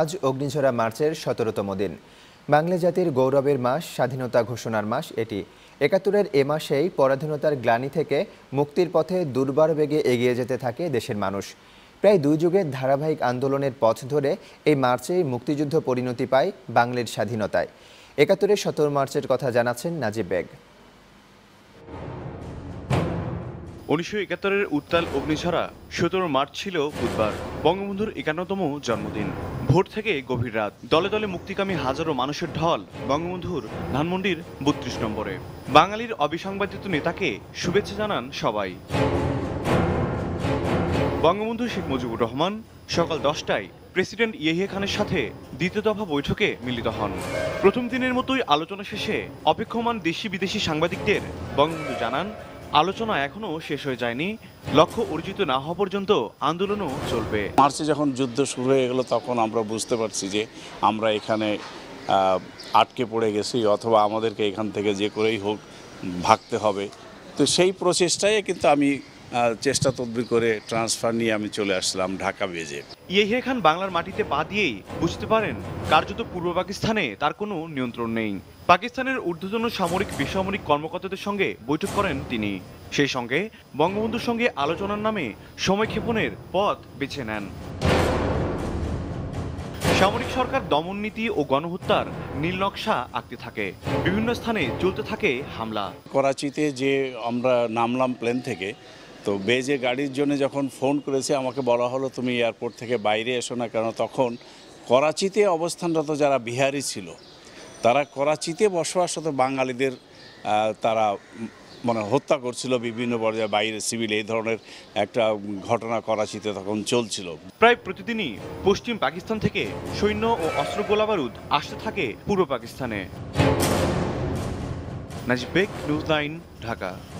আজ অগ্নিঝরা মার্চের সতেরোতম দিন বাংলা জাতির গৌরবের মাস স্বাধীনতা ঘোষণার মাস এটি একাত্তরের এ মাসেই পরাধীনতার গ্লানি থেকে মুক্তির পথে দুর্বার বেগে এগিয়ে যেতে থাকে দেশের মানুষ প্রায় দুই যুগের ধারাবাহিক আন্দোলনের পথ ধরে এই মার্চেই মুক্তিযুদ্ধ পরিণতি পায় বাংলার স্বাধীনতায় একাত্তরের সতেরো মার্চের কথা জানাচ্ছেন নাজিব বেগ উনিশশো একাত্তরের উত্তাল অগ্নিঝরা সতেরো মার্চ ছিল বুধবার বঙ্গবন্ধুর একান্নতম জন্মদিন ভোর থেকে গভীর রাত দলে দলে মুক্তিকামী হাজারো মানুষের ঢল বঙ্গবন্ধুর ধানমন্ডির বত্রিশ নম্বরে বাঙালির অবিসংবাদিত নেতাকে শুভেচ্ছা জানান সবাই বঙ্গবন্ধু শেখ মুজিবুর রহমান সকাল দশটায় প্রেসিডেন্ট ইয়াহিয়া খানের সাথে দ্বিতীয় দফা বৈঠকে মিলিত হন প্রথম দিনের মতোই আলোচনা শেষে অপেক্ষমান দেশি বিদেশি সাংবাদিকদের বঙ্গবন্ধু জানান আলোচনা এখনও শেষ হয়ে যায়নি লক্ষ্য অর্জিত না হওয়া পর্যন্ত আন্দোলনও চলবে মার্চে যখন যুদ্ধ শুরু হয়ে গেল তখন আমরা বুঝতে পারছি যে আমরা এখানে আটকে পড়ে গেছি অথবা আমাদেরকে এখান থেকে যে করেই হোক ভাগতে হবে তো সেই প্রচেষ্টায় কিন্তু আমি চেষ্টা তদবির করে ট্রান্সফার নিয়ে আমি চলে আসলাম ঢাকা বেজে ইয়েহে খান বাংলার মাটিতে পা দিয়েই বুঝতে পারেন কার্যত পূর্ব পাকিস্তানে তার কোনো নিয়ন্ত্রণ নেই পাকিস্তানের ঊর্ধ্বতন সামরিক বেসামরিক কর্মকর্তাদের সঙ্গে বৈঠক করেন তিনি সেই সঙ্গে বঙ্গবন্ধুর সঙ্গে আলোচনার নামে সময়ক্ষেপণের পথ বেছে নেন সামরিক সরকার দমন নীতি ও গণহত্যার নীলনকশা আঁকতে থাকে বিভিন্ন স্থানে চলতে থাকে হামলা করাচিতে যে আমরা নামলাম প্লেন থেকে তো বেজে গাড়ির জন্য যখন ফোন করেছে আমাকে বলা হলো তুমি এয়ারপোর্ট থেকে বাইরে এসো না কেন তখন করাচিতে অবস্থানরত যারা বিহারি ছিল তারা করাচিতে বসবাসরত বাঙালিদের তারা মানে হত্যা করছিল বিভিন্ন পর্যায়ে বাইরে সিভিল এই ধরনের একটা ঘটনা করাচিতে তখন চলছিল প্রায় প্রতিদিনই পশ্চিম পাকিস্তান থেকে সৈন্য ও অস্ত্র বারুদ আসতে থাকে পূর্ব পাকিস্তানে নাজিব বেগ নিউজ লাইন ঢাকা